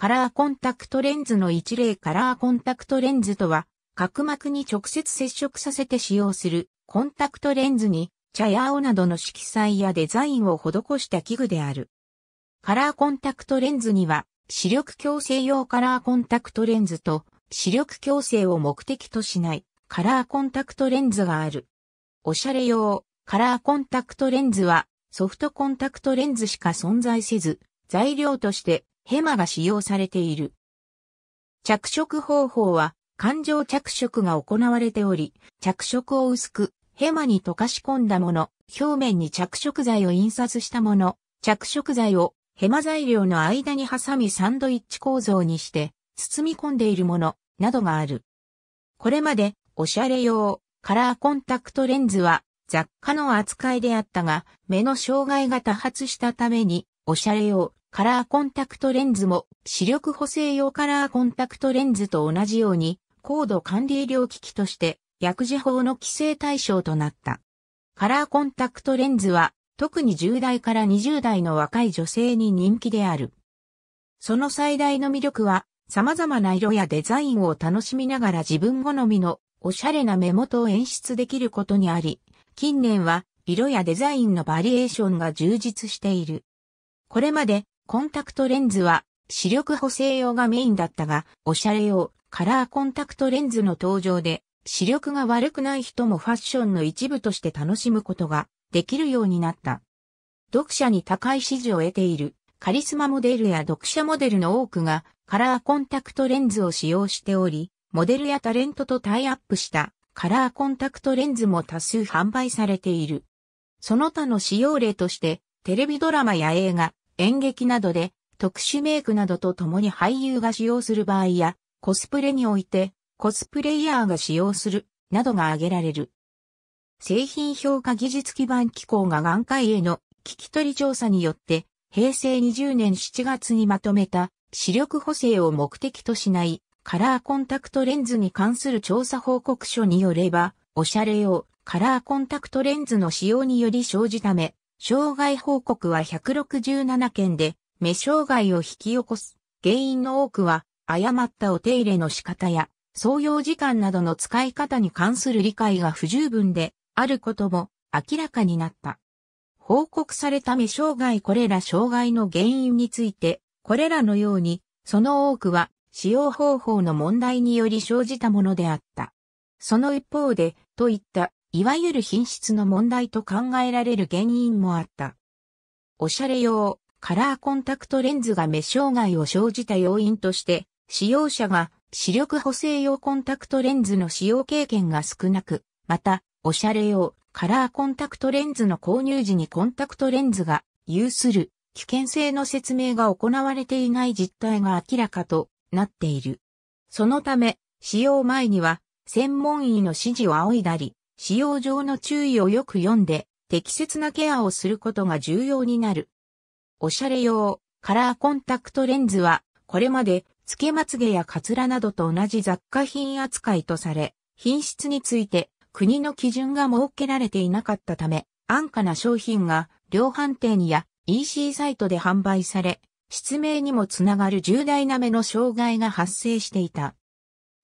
カラーコンタクトレンズの一例カラーコンタクトレンズとは、角膜に直接接触させて使用するコンタクトレンズに茶や青などの色彩やデザインを施した器具である。カラーコンタクトレンズには視力矯正用カラーコンタクトレンズと視力矯正を目的としないカラーコンタクトレンズがある。おしゃれ用カラーコンタクトレンズはソフトコンタクトレンズしか存在せず、材料としてヘマが使用されている。着色方法は、感情着色が行われており、着色を薄く、ヘマに溶かし込んだもの、表面に着色剤を印刷したもの、着色剤をヘマ材料の間に挟みサンドイッチ構造にして包み込んでいるものなどがある。これまでおしゃれ用カラーコンタクトレンズは雑貨の扱いであったが目の障害が多発したためにおしゃれ用カラーコンタクトレンズも視力補正用カラーコンタクトレンズと同じように高度管理医療機器として薬事法の規制対象となった。カラーコンタクトレンズは特に10代から20代の若い女性に人気である。その最大の魅力は様々な色やデザインを楽しみながら自分好みのおしゃれな目元を演出できることにあり、近年は色やデザインのバリエーションが充実している。これまでコンタクトレンズは視力補正用がメインだったが、おしゃれ用、カラーコンタクトレンズの登場で、視力が悪くない人もファッションの一部として楽しむことができるようになった。読者に高い支持を得ているカリスマモデルや読者モデルの多くがカラーコンタクトレンズを使用しており、モデルやタレントとタイアップしたカラーコンタクトレンズも多数販売されている。その他の使用例として、テレビドラマや映画、演劇などで特殊メイクなどと共に俳優が使用する場合や、コスプレにおいてコスプレイヤーが使用するなどが挙げられる。製品評価技術基盤機構が眼科医への聞き取り調査によって、平成20年7月にまとめた視力補正を目的としないカラーコンタクトレンズに関する調査報告書によれば、おしゃれ用カラーコンタクトレンズの使用により生じため、障害報告は167件で、目障害を引き起こす。原因の多くは、誤ったお手入れの仕方や、創業時間などの使い方に関する理解が不十分で、あることも明らかになった。報告された目障害これら障害の原因について、これらのように、その多くは使用方法の問題により生じたものであった。その一方で、といったいわゆる品質の問題と考えられる原因もあった。おしゃれ用、カラーコンタクトレンズが目障害を生じた要因として、使用者が視力補正用コンタクトレンズの使用経験が少なく、また、おしゃれ用、カラーコンタクトレンズの購入時にコンタクトレンズが有する危険性の説明が行われていない実態が明らかとなっている。そのため、使用前には専門医の指示を仰いだり、使用上の注意をよく読んで、適切なケアをすることが重要になる。おしゃれ用、カラーコンタクトレンズは、これまで、つけまつげやカツラなどと同じ雑貨品扱いとされ、品質について、国の基準が設けられていなかったため、安価な商品が、量販店や EC サイトで販売され、失明にもつながる重大な目の障害が発生していた。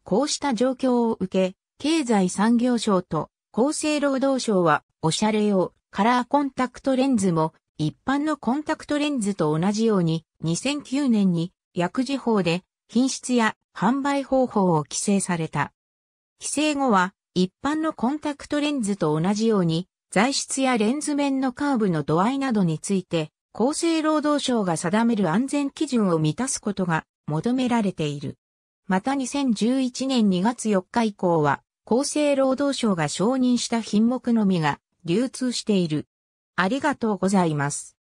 こうした状況を受け、経済産業省と厚生労働省は、おしゃれ用、カラーコンタクトレンズも、一般のコンタクトレンズと同じように、2009年に、薬事法で、品質や販売方法を規制された。規制後は、一般のコンタクトレンズと同じように、材質やレンズ面のカーブの度合いなどについて、厚生労働省が定める安全基準を満たすことが求められている。また2011年2月4日以降は、厚生労働省が承認した品目のみが流通している。ありがとうございます。